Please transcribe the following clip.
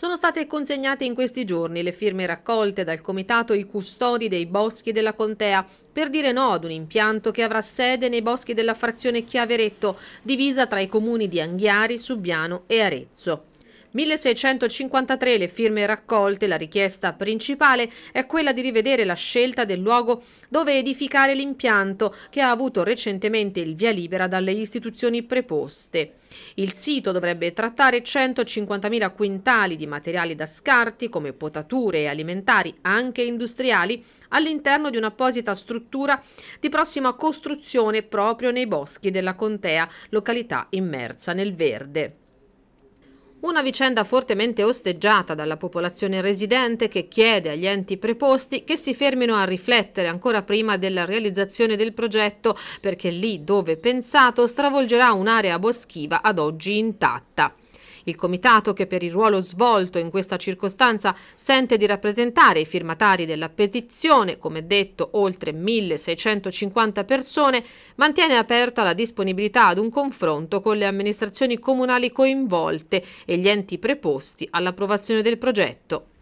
Sono state consegnate in questi giorni le firme raccolte dal comitato I Custodi dei Boschi della Contea per dire no ad un impianto che avrà sede nei boschi della frazione Chiaveretto, divisa tra i comuni di Anghiari, Subiano e Arezzo. 1653 le firme raccolte, la richiesta principale è quella di rivedere la scelta del luogo dove edificare l'impianto che ha avuto recentemente il via libera dalle istituzioni preposte. Il sito dovrebbe trattare 150.000 quintali di materiali da scarti come potature e alimentari anche industriali all'interno di un'apposita struttura di prossima costruzione proprio nei boschi della contea, località immersa nel verde. Una vicenda fortemente osteggiata dalla popolazione residente che chiede agli enti preposti che si fermino a riflettere ancora prima della realizzazione del progetto perché lì dove pensato stravolgerà un'area boschiva ad oggi intatta. Il comitato che per il ruolo svolto in questa circostanza sente di rappresentare i firmatari della petizione, come detto oltre 1650 persone, mantiene aperta la disponibilità ad un confronto con le amministrazioni comunali coinvolte e gli enti preposti all'approvazione del progetto.